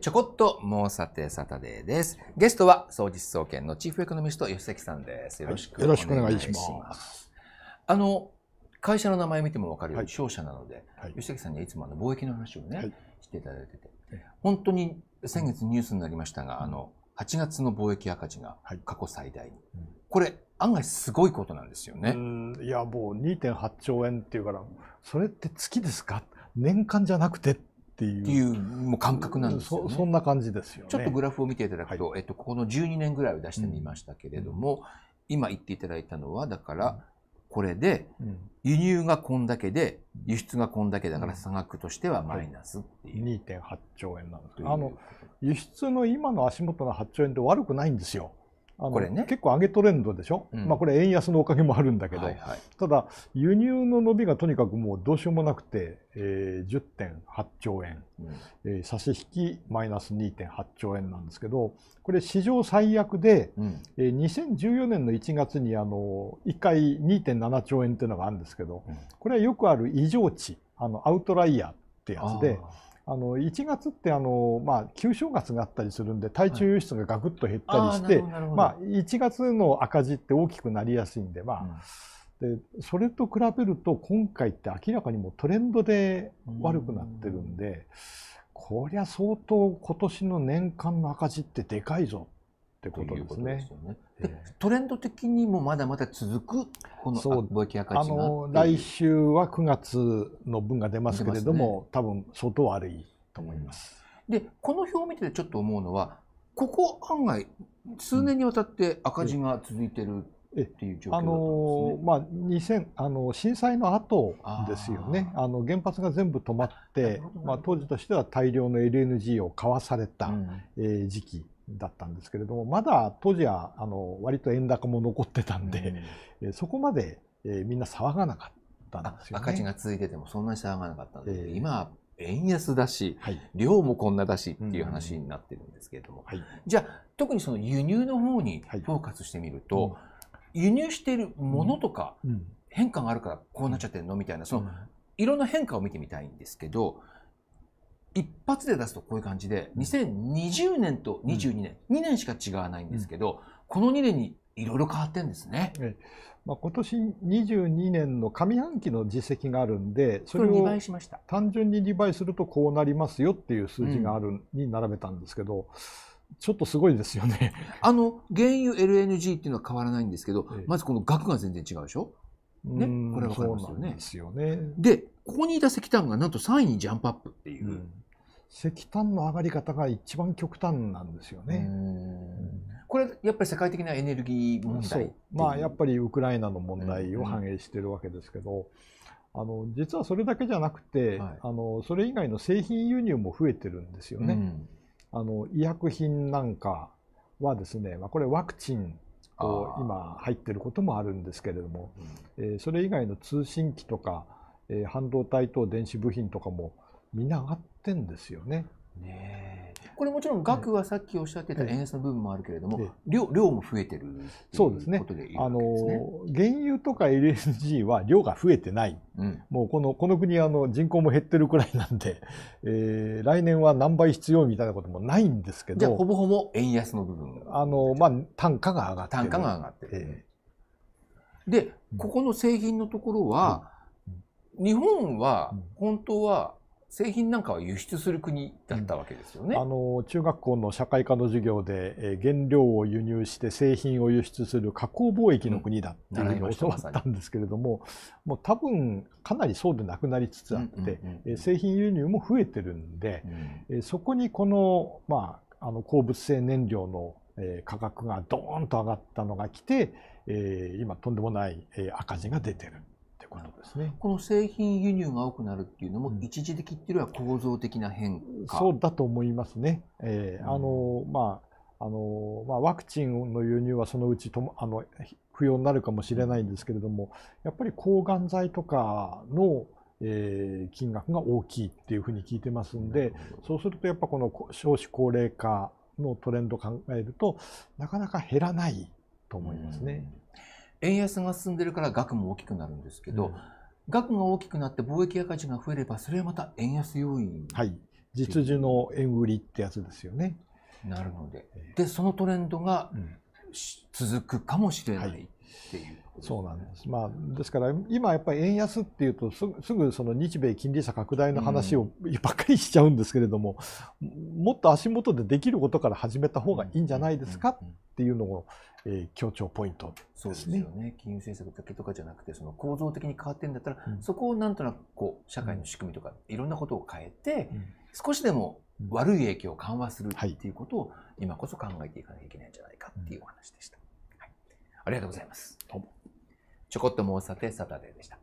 ちょこっともうさてサタデーです。ゲストは総実総研のチーフエコノミスト吉崎さんです。よろしくお願いします。はい、ますあの会社の名前見てもわかるように商社なので、はい、吉崎さんにはいつもあの貿易の話をね、はい、していただいてて、本当に先月ニュースになりましたが、あの8月の貿易赤字が過去最大に、これ案外すごいことなんですよね。いやもう2.8兆円っていうからそれって月ですか年間じゃなくてっていうもう感覚なんですよ、ね、そんな感じですよ、ね、ちょっとグラフを見ていただくと、はい、えっと、ここの12年ぐらいを出してみましたけれども、うん、今言っていただいたのはだから、これで、輸入がこんだけで輸出がこんだけだから差額としてはマイナスっていう、はい、2.8兆円なんですあの輸出の今の足元の8兆円って悪くないんですよこれね、結構上げトレンドでしょ、うん、まあ、これ円安のおかげもあるんだけど、はいはい、ただ輸入の伸びがとにかくもうどうしようもなくて、えー、10.8兆円、うん、えー、差し引きマイナス2.8兆円なんですけどこれ史上最悪で、うん、えー、2014年の1月にあの1回2.7兆円っていうのがあるんですけど、これはよくある異常値あのアウトライヤーってやつで。あの1月ってあの、まあ、旧正月があったりするんで対中輸出がガクッと減ったりして、はい、あまあ、1月の赤字って大きくなりやすいんで,、まあ、うん、でそれと比べると今回って明らかにもトレンドで悪くなってるんで、うん、こりゃ相当今年の年間の赤字ってでかいぞってことですね。トレンド的にもまだまだ続くこの貿易赤字があの来週は9月の分が出ますけれども、ね、多分相当悪いと思います。でこの表を見てちょっと思うのはここ案外数年にわたって赤字が続いてるっていう状況だったんですね、あのまあ2000あの震災の後ですよねあの原発が全部止まって、まあ、当時としては大量の LNG を買わされた、うん、えー、時期だったんですけれどもまだ当時はあの割と円高も残ってたんで、うん、そこまで、えみんな騒がなかったんですよ、ね、赤字が続いててもそんなに騒がなかったんで、えー、今円安だし、はい、量もこんなだしっていう話になってるんですけれども、うんうんじゃあ特にその輸入の方にフォーカスしてみると、はいうん、輸入しているものとか、変化があるからこうなっちゃってるのみたいなその、いろんな変化を見てみたいんですけど一発で出すとこういう感じで、2020年と22年、うん、2年しか違わないんですけど、うん、この2年にいろいろ変わってんですね。まあ、今年22年の上半期の実績があるんで、それを単純に2倍するとこうなりますよっていう数字がある、に並べたんですけど、ちょっとすごいですよね。あの原油 LNG っていうのは変わらないんですけど、まずこの額が全然違うでしょ。ね、これは分かりますよね。で、ね、ここにいた石炭がなんと3位にジャンプアップっていう。石炭の上がり方が一番極端なんですよね。これやっぱり世界的なエネルギー問題まあやっぱりウクライナの問題を反映しているわけですけど、あの実はそれだけじゃなくて、はい、あのそれ以外の製品輸入も増えてるんですよね。うん、あの医薬品なんかはですね、まあ、これワクチン今入ってることもあるんですけれども、うん、えー、それ以外の通信機とか、えー、半導体等電子部品とかもみんな上がってんですよね。ねこれもちろん額はさっきおっしゃってた円安の部分もあるけれども、ええ、量量も増えてるそうですねことでいいですね。あの原油とか LNG は量が増えてない、うん、もうこのこの国あの人口も減ってるくらいなんで、えー、来年は何倍必要みたいなこともないんですけどじゃあほぼほぼ円安の部分あの、まあ、単価が上がってる。単価が上がってる、ええ、でここの製品のところは、うん、日本は本当は、うん製品なんかは輸出する国だったわけですよね。あの中学校の社会科の授業で、えー、原料を輸入して製品を輸出する加工貿易の国だっていうふうに教わったんですけれども、うん、もう多分かなりそうでなくなりつつあって、製品輸入も増えてるんで、うん、そこにこの,、まあ、あの鉱物性燃料の価格がドーンと上がったのが来て、えー、今とんでもない赤字が出てる。ことですね。この製品輸入が多くなるっていうのも、一時的っていうよりは構造的な変化、そうだと思いますね。ワクチンの輸入はそのうちとあの不要になるかもしれないんですけれどもやっぱり抗がん剤とかの、えー、金額が大きいっていうふうに聞いてますんでそうするとやっぱこの少子高齢化のトレンドを考えるとなかなか減らないと思いますね。うん円安が進んでるから額も大きくなるんですけど、うん、額が大きくなって貿易赤字が増えれば、それはまた円安要因、はい、実需の円売りってやつですよね。なるので、でそのトレンドが、続くかもしれない、はいっていう、そうなんです、まあ、ですから今、やっぱり円安っていうとすぐその日米金利差拡大の話をばっかりしちゃうんですけれども、うん、もっと足元でできることから始めた方がいいんじゃないですかっっていうのを、えー、強調ポイントですね。そうですよね金融政策だけとかじゃなくてその構造的に変わってるんだったら、うん、そこをなんとなくこう社会の仕組みとか、いろんなことを変えて、うん、少しでも悪い影響を緩和するっていうことを、今こそ考えていかなきゃいけないんじゃないかっていうお話でした。はい、ありがとうございます。ちょこっと申うさてサタデーでした。